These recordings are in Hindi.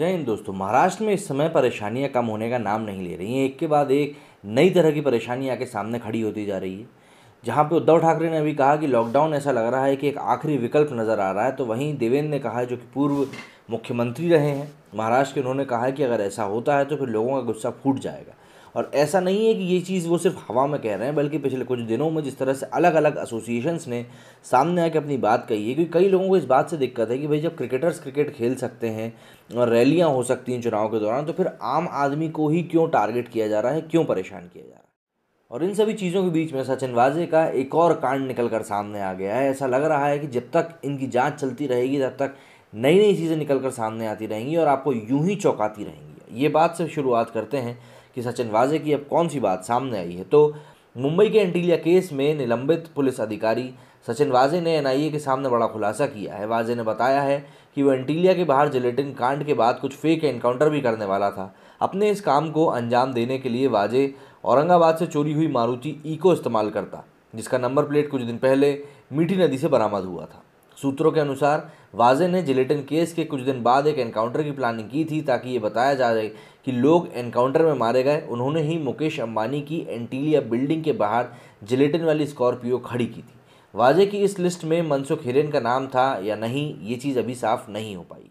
जय हिंद दोस्तों महाराष्ट्र में इस समय परेशानियां कम होने का नाम नहीं ले रही हैं एक के बाद एक नई तरह की परेशानी आके सामने खड़ी होती जा रही है जहां पे उद्धव ठाकरे ने अभी कहा कि लॉकडाउन ऐसा लग रहा है कि एक आखिरी विकल्प नज़र आ रहा है तो वहीं देवेंद्र ने कहा जो कि पूर्व मुख्यमंत्री रहे हैं महाराष्ट्र के उन्होंने कहा कि अगर ऐसा होता है तो फिर लोगों का गुस्सा फूट जाएगा और ऐसा नहीं है कि ये चीज़ वो सिर्फ हवा में कह रहे हैं बल्कि पिछले कुछ दिनों में जिस तरह से अलग अलग एसोसिएशंस ने सामने आके अपनी बात कही है क्योंकि कई लोगों को इस बात से दिक्कत है कि भाई जब क्रिकेटर्स क्रिकेट खेल सकते हैं और रैलियाँ हो सकती हैं चुनाव के दौरान तो फिर आम आदमी को ही क्यों टारगेट किया जा रहा है क्यों परेशान किया जा रहा है और इन सभी चीज़ों के बीच में सचिन वाजे का एक और कांड निकल कर सामने आ गया है ऐसा लग रहा है कि जब तक इनकी जांच चलती रहेगी तब तक नई नई चीज़ें निकल कर सामने आती रहेंगी और आपको यूं ही चौंकाती रहेंगी ये बात से शुरुआत करते हैं कि सचिन वाजे की अब कौन सी बात सामने आई है तो मुंबई के एंटीलिया केस में निलंबित पुलिस अधिकारी सचिन वाजे ने एनआईए के सामने बड़ा खुलासा किया है वाजे ने बताया है कि वो एंटीलिया के बाहर जिलेटिन कांड के बाद कुछ फेक एनकाउंटर भी करने वाला था अपने इस काम को अंजाम देने के लिए वाजे औरंगाबाद से चोरी हुई मारुति ईको इस्तेमाल करता जिसका नंबर प्लेट कुछ दिन पहले मीठी नदी से बरामद हुआ था सूत्रों के अनुसार वाजे ने जिलेटिन केस के कुछ दिन बाद एक एनकाउंटर की प्लानिंग की थी ताकि ये बताया जा जाए कि लोग एनकाउंटर में मारे गए उन्होंने ही मुकेश अंबानी की एंटीलिया बिल्डिंग के बाहर जिलेटिन वाली स्कॉर्पियो खड़ी की थी वाजे की इस लिस्ट में मनसुख हिरेन का नाम था या नहीं ये चीज़ अभी साफ नहीं हो पाई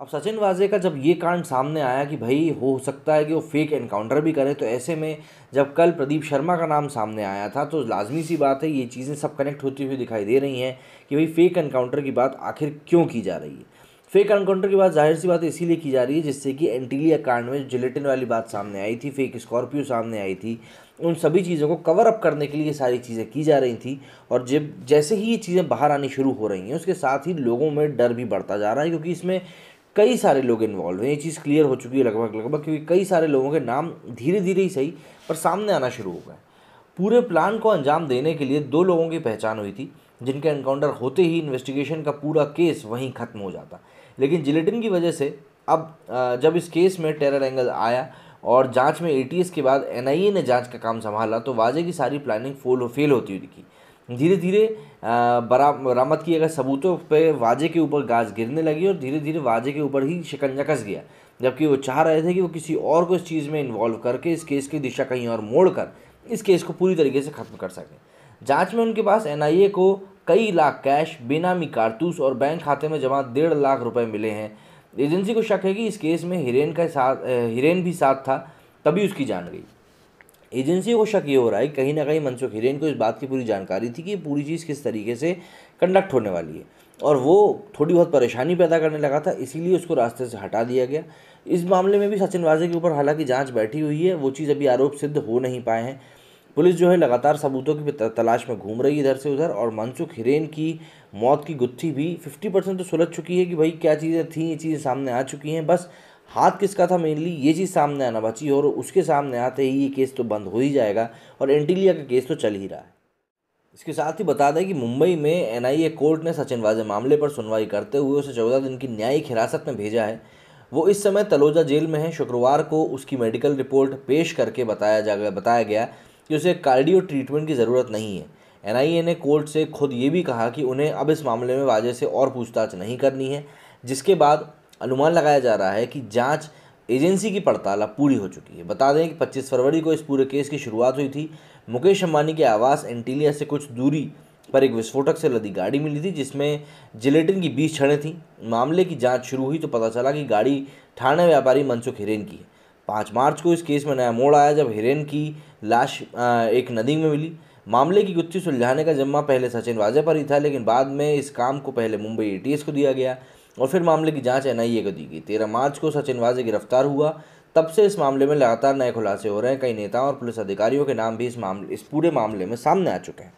अब सचिन वाजे का जब ये कांड सामने आया कि भाई हो सकता है कि वो फेक एनकाउंटर भी करे तो ऐसे में जब कल प्रदीप शर्मा का नाम सामने आया था तो लाजमी सी बात है ये चीज़ें सब कनेक्ट होती हुई दिखाई दे रही हैं कि भाई फेक एनकाउंटर की बात आखिर क्यों की जा रही है फेक एनकाउंटर की बात जाहिर सी बात इसीलिए की जा रही है जिससे कि एंटीलिया कांड में जिलेटिन वाली बात सामने आई थी फेक स्कॉर्पियो सामने आई थी उन सभी चीज़ों को कवर अप करने के लिए सारी चीज़ें की जा रही थी और जब जैसे ही ये चीज़ें बाहर आनी शुरू हो रही हैं उसके साथ ही लोगों में डर भी बढ़ता जा रहा है क्योंकि इसमें कई सारे लोग इन्वॉल्व हैं ये चीज़ क्लियर हो चुकी है लगभग लगभग क्योंकि कई सारे लोगों के नाम धीरे धीरे ही सही पर सामने आना शुरू हो गए पूरे प्लान को अंजाम देने के लिए दो लोगों की पहचान हुई थी जिनके एनकाउंटर होते ही इन्वेस्टिगेशन का पूरा केस वहीं ख़त्म हो जाता लेकिन जिलेटिन की वजह से अब जब इस केस में टेरर एंगल आया और जांच में एटीएस के बाद एनआईए ने जांच का काम संभाला तो वाजे की सारी प्लानिंग फोल फेल होती हुई दिखी धीरे धीरे बरा बरामद किए गए सबूतों पर वाजे के ऊपर गाज गिरने लगी और धीरे धीरे वाजे के ऊपर ही शिकंजा कस गया जबकि वो चाह रहे थे कि वो किसी और को इस चीज़ में इन्वॉल्व करके इस केस की दिशा कहीं और मोड़ कर इस केस को पूरी तरीके से ख़त्म कर सकें जांच में उनके पास एनआईए को कई लाख कैश बेनामी कारतूस और बैंक खाते में जमा डेढ़ लाख रुपए मिले हैं एजेंसी को शक है कि इस केस में हिरेन का साथ हिरेन भी साथ था तभी उसकी जान गई एजेंसी को शक ये हो रहा है कहीं ना कहीं मनसुख हिरेन को इस बात की पूरी जानकारी थी कि पूरी चीज़ किस तरीके से कंडक्ट होने वाली है और वो थोड़ी बहुत परेशानी पैदा करने लगा था इसीलिए उसको रास्ते से हटा दिया गया इस मामले में भी सचिन वाजे के ऊपर हालांकि जांच बैठी हुई है वो चीज़ अभी आरोप सिद्ध हो नहीं पाए हैं पुलिस जो है लगातार सबूतों की तलाश में घूम रही है इधर से उधर और मनसुख हिरेन की मौत की गुत्थी भी फिफ्टी परसेंट तो सुलझ चुकी है कि भाई क्या चीज़ें थी ये चीज़ें सामने आ चुकी हैं बस हाथ किसका था मेनली ये चीज़ सामने आना बची और उसके सामने आते ही ये केस तो बंद हो ही जाएगा और एंटीलिया का केस तो चल ही रहा है इसके साथ ही बता दें कि मुंबई में एनआईए कोर्ट ने सचिन वाजे मामले पर सुनवाई करते हुए उसे चौदह दिन की न्यायिक हिरासत में भेजा है वो इस समय तलोजा जेल में है शुक्रवार को उसकी मेडिकल रिपोर्ट पेश करके बताया जा बताया गया कि उसे कार्डियो ट्रीटमेंट की ज़रूरत नहीं है एनआईए ने कोर्ट से खुद ये भी कहा कि उन्हें अब इस मामले में वाजे से और पूछताछ नहीं करनी है जिसके बाद अनुमान लगाया जा रहा है कि जांच एजेंसी की पड़ताल अब पूरी हो चुकी है बता दें कि 25 फरवरी को इस पूरे केस की शुरुआत हुई थी मुकेश अंबानी के आवास एंटीलिया से कुछ दूरी पर एक विस्फोटक से लदी गाड़ी मिली थी जिसमें जिलेटिन की बीस छड़ें थीं मामले की जाँच शुरू हुई तो पता चला कि गाड़ी थाने व्यापारी मनसुख हिरेन की है पाँच मार्च को इस केस में नया मोड़ आया जब हिरेन की लाश एक नदी में मिली मामले की गुत्थी सुलझाने का जिम्मा पहले सचिन वाजे पर ही था लेकिन बाद में इस काम को पहले मुंबई एटीएस को दिया गया और फिर मामले की जांच एनआईए को दी गई तेरह मार्च को सचिन वाजे गिरफ्तार हुआ तब से इस मामले में लगातार नए खुलासे हो रहे हैं कई नेताओं और पुलिस अधिकारियों के नाम भी इस मामले इस पूरे मामले में सामने आ चुके हैं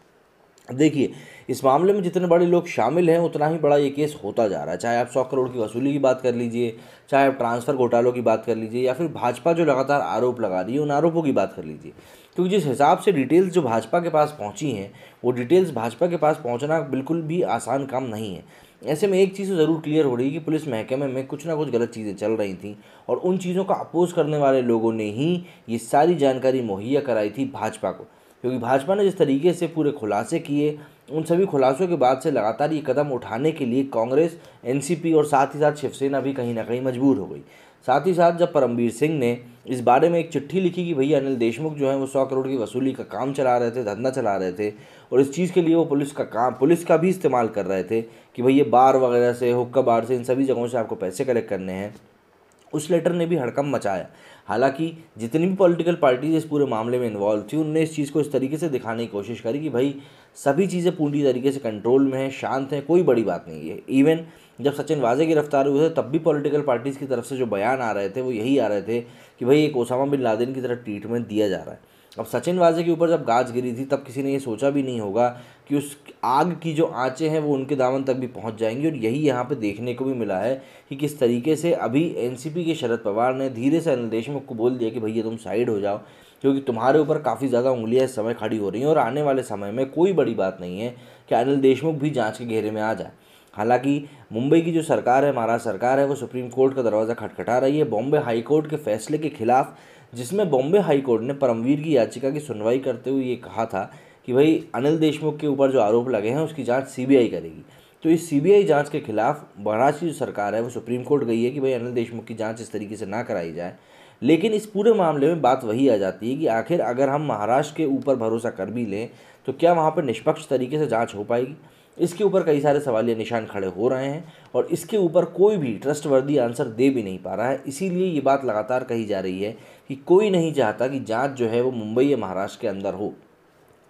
देखिए इस मामले में जितने बड़े लोग शामिल हैं उतना ही बड़ा ये केस होता जा रहा है चाहे आप सौ करोड़ की वसूली की बात कर लीजिए चाहे आप ट्रांसफ़र घोटालों की बात कर लीजिए या फिर भाजपा जो लगातार आरोप लगा रही है उन आरोपों की बात कर लीजिए क्योंकि जिस हिसाब से डिटेल्स जो भाजपा के पास पहुंची हैं वो डिटेल्स भाजपा के पास पहुंचना बिल्कुल भी आसान काम नहीं है ऐसे में एक चीज़ तो ज़रूर क्लियर हो रही है कि पुलिस महकमे में कुछ ना कुछ गलत चीज़ें चल रही थी और उन चीज़ों का अपोज करने वाले लोगों ने ही ये सारी जानकारी मुहैया कराई थी भाजपा को क्योंकि भाजपा ने जिस तरीके से पूरे खुलासे किए उन सभी खुलासों के बाद से लगातार ये कदम उठाने के लिए कांग्रेस एनसीपी और साथ ही साथ शिवसेना भी कहीं ना कहीं मजबूर हो गई साथ ही साथ जब परमवीर सिंह ने इस बारे में एक चिट्ठी लिखी कि भैया अनिल देशमुख जो है वो सौ करोड़ की वसूली का काम चला रहे थे धंधा चला रहे थे और इस चीज़ के लिए वो पुलिस का काम पुलिस का भी इस्तेमाल कर रहे थे कि भाई ये बार वगैरह से हुक्का बार से इन सभी जगहों से आपको पैसे कलेक्ट करने हैं उस लेटर ने भी हड़कम मचाया हालांकि जितनी भी पॉलिटिकल पार्टीज इस पूरे मामले में इन्वॉल्व थी उनने इस चीज़ को इस तरीके से दिखाने की कोशिश करी कि भाई सभी चीज़ें पूरी तरीके से कंट्रोल में हैं शांत हैं कोई बड़ी बात नहीं है इवन जब सचिन वाजे गिरफ्तार हुए थे तब भी पॉलिटिकल पार्टीज़ की तरफ से जो बयान आ रहे थे वो यही आ रहे थे कि भाई एक ओसामा बिन लादेन की तरह ट्रीटमेंट दिया जा रहा है अब सचिन वाजे के ऊपर जब गाज गिरी थी तब किसी ने ये सोचा भी नहीं होगा कि उस आग की जो आँचें हैं वो उनके दामन तक भी पहुंच जाएंगी और यही यहाँ पे देखने को भी मिला है कि किस तरीके से अभी एनसीपी के शरद पवार ने धीरे से अनिल देशमुख को बोल दिया कि भैया तुम साइड हो जाओ क्योंकि तुम्हारे ऊपर काफ़ी ज़्यादा उंगलियाँ इस समय खड़ी हो रही हैं और आने वाले समय में कोई बड़ी बात नहीं है कि अनिल देशमुख भी जाँच के घेरे में आ जाए हालांकि मुंबई की जो सरकार है महाराष्ट्र सरकार है वो सुप्रीम कोर्ट का दरवाज़ा खटखटा रही है बॉम्बे हाई कोर्ट के फैसले के खिलाफ जिसमें बॉम्बे हाई कोर्ट ने परमवीर की याचिका की सुनवाई करते हुए ये कहा था कि भाई अनिल देशमुख के ऊपर जो आरोप लगे हैं उसकी जांच सीबीआई करेगी तो इस सीबीआई जांच के खिलाफ महाराष्ट्र की जो सरकार है वो सुप्रीम कोर्ट गई है कि भाई अनिल देशमुख की जाँच इस तरीके से ना कराई जाए लेकिन इस पूरे मामले में बात वही आ जाती है कि आखिर अगर हम महाराष्ट्र के ऊपर भरोसा कर भी लें तो क्या वहाँ पर निष्पक्ष तरीके से जाँच हो पाएगी इसके ऊपर कई सारे सवाल या निशान खड़े हो रहे हैं और इसके ऊपर कोई भी ट्रस्टवर्दी आंसर दे भी नहीं पा रहा है इसीलिए ये बात लगातार कही जा रही है कि कोई नहीं चाहता कि जांच जो है वो मुंबई या महाराष्ट्र के अंदर हो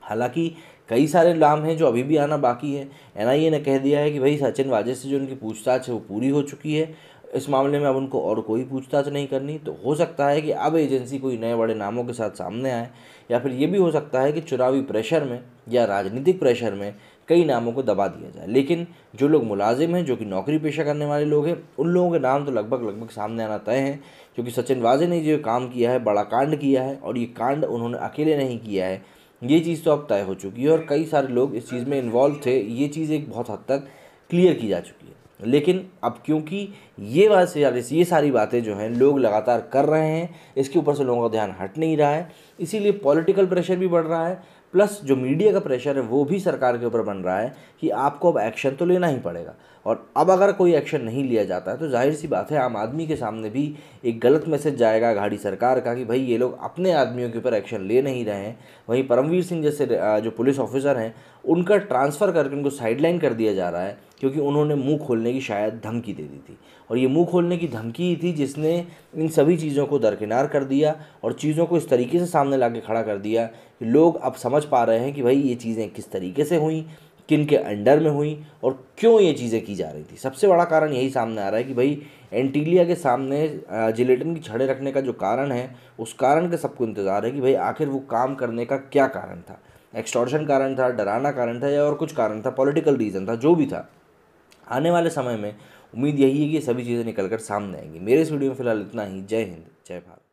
हालांकि कई सारे नाम हैं जो अभी भी आना बाकी है एन ने कह दिया है कि भाई सचिन वाजे से जो उनकी पूछताछ है वो पूरी हो चुकी है इस मामले में अब उनको और कोई पूछताछ नहीं करनी तो हो सकता है कि अब एजेंसी कोई नए बड़े नामों के साथ सामने आए या फिर ये भी हो सकता है कि चुनावी प्रेशर में या राजनीतिक प्रेशर में कई नामों को दबा दिया जाए लेकिन जो लोग मुलाजिम हैं जो कि नौकरी पेशा करने वाले लोग हैं उन लोगों के नाम तो लगभग लगभग सामने आना तय है क्योंकि सचिन वाजे ने जो काम किया है बड़ा कांड किया है और ये कांड उन्होंने अकेले नहीं किया है ये चीज़ तो अब तय हो चुकी है और कई सारे लोग इस चीज़ में इन्वॉल्व थे ये चीज़ एक बहुत हद तक क्लियर की जा चुकी है लेकिन अब क्योंकि ये बात से ये सारी बातें जो हैं लोग लगातार कर रहे हैं इसके ऊपर से लोगों का ध्यान हट नहीं रहा है इसीलिए पॉलिटिकल प्रेशर भी बढ़ रहा है प्लस जो मीडिया का प्रेशर है वो भी सरकार के ऊपर बन रहा है कि आपको अब एक्शन तो लेना ही पड़ेगा और अब अगर कोई एक्शन नहीं लिया जाता है तो जाहिर सी बात है आम आदमी के सामने भी एक गलत मैसेज जाएगा घाड़ी सरकार का कि भाई ये लोग अपने आदमियों के ऊपर एक्शन ले नहीं रहे हैं वहीं परमवीर सिंह जैसे जो पुलिस ऑफिसर हैं उनका ट्रांसफ़र करके उनको साइडलाइन कर दिया जा रहा है क्योंकि उन्होंने मुंह खोलने की शायद धमकी दे दी थी और ये मुंह खोलने की धमकी ही थी जिसने इन सभी चीज़ों को दरकिनार कर दिया और चीज़ों को इस तरीके से सामने ला के खड़ा कर दिया कि लोग अब समझ पा रहे हैं कि भाई ये चीज़ें किस तरीके से हुई किन के अंडर में हुई और क्यों ये चीज़ें की जा रही थी सबसे बड़ा कारण यही सामने आ रहा है कि भाई एंटीलिया के सामने जिलेटिन की छड़े रखने का जो कारण है उस कारण का सबको इंतज़ार है कि भाई आखिर वो काम करने का क्या कारण था एक्सटॉर्शन कारण था डराना कारण था या और कुछ कारण था पॉलिटिकल रीज़न था जो भी था आने वाले समय में उम्मीद यही है कि सभी चीज़ें निकल कर सामने आएंगी मेरे इस वीडियो में फिलहाल इतना ही जय हिंद जय भारत